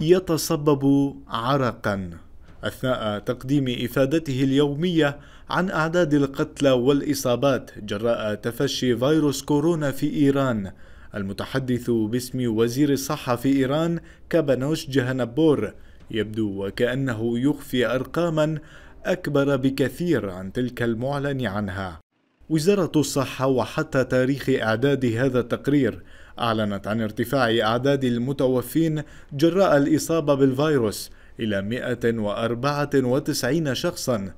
يتصبب عرقا أثناء تقديم إفادته اليومية عن أعداد القتلى والإصابات جراء تفشي فيروس كورونا في إيران المتحدث باسم وزير الصحة في إيران كابانوش جهنبور يبدو وكأنه يخفي أرقاما أكبر بكثير عن تلك المعلن عنها وزارة الصحة وحتى تاريخ إعداد هذا التقرير أعلنت عن ارتفاع أعداد المتوفين جراء الإصابة بالفيروس إلى 194 شخصاً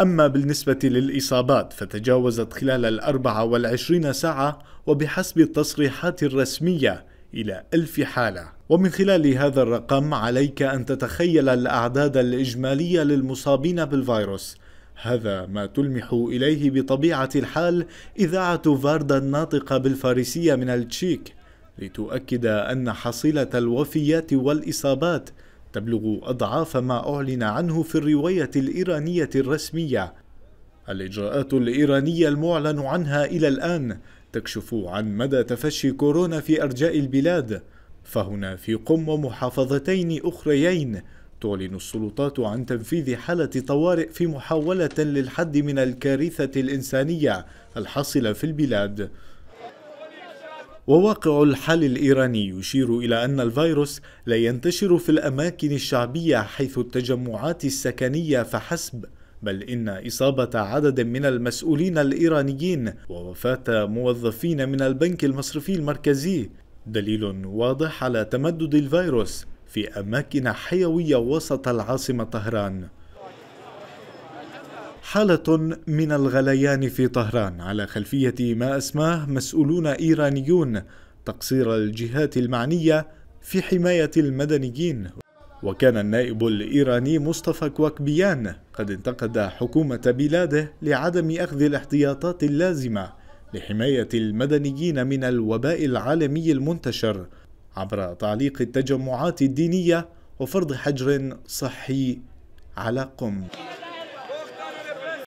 أما بالنسبة للإصابات فتجاوزت خلال الأربعة والعشرين ساعة وبحسب التصريحات الرسمية إلى ألف حالة ومن خلال هذا الرقم عليك أن تتخيل الأعداد الإجمالية للمصابين بالفيروس هذا ما تلمح إليه بطبيعة الحال إذاعة فاردا الناطقة بالفارسية من التشيك لتؤكد أن حصيلة الوفيات والإصابات تبلغ أضعاف ما أعلن عنه في الرواية الإيرانية الرسمية الإجراءات الإيرانية المعلن عنها إلى الآن تكشف عن مدى تفشي كورونا في أرجاء البلاد فهنا في قم ومحافظتين أخريين تعلن السلطات عن تنفيذ حالة طوارئ في محاولة للحد من الكارثة الإنسانية الحاصلة في البلاد وواقع الحال الإيراني يشير إلى أن الفيروس لا ينتشر في الأماكن الشعبية حيث التجمعات السكنية فحسب بل إن إصابة عدد من المسؤولين الإيرانيين ووفاة موظفين من البنك المصرفي المركزي دليل واضح على تمدد الفيروس في أماكن حيوية وسط العاصمة طهران حالة من الغليان في طهران على خلفية ما أسماه مسؤولون إيرانيون تقصير الجهات المعنية في حماية المدنيين وكان النائب الإيراني مصطفى كوكبيان قد انتقد حكومة بلاده لعدم أخذ الاحتياطات اللازمة لحماية المدنيين من الوباء العالمي المنتشر عبر تعليق التجمعات الدينية وفرض حجر صحي على قم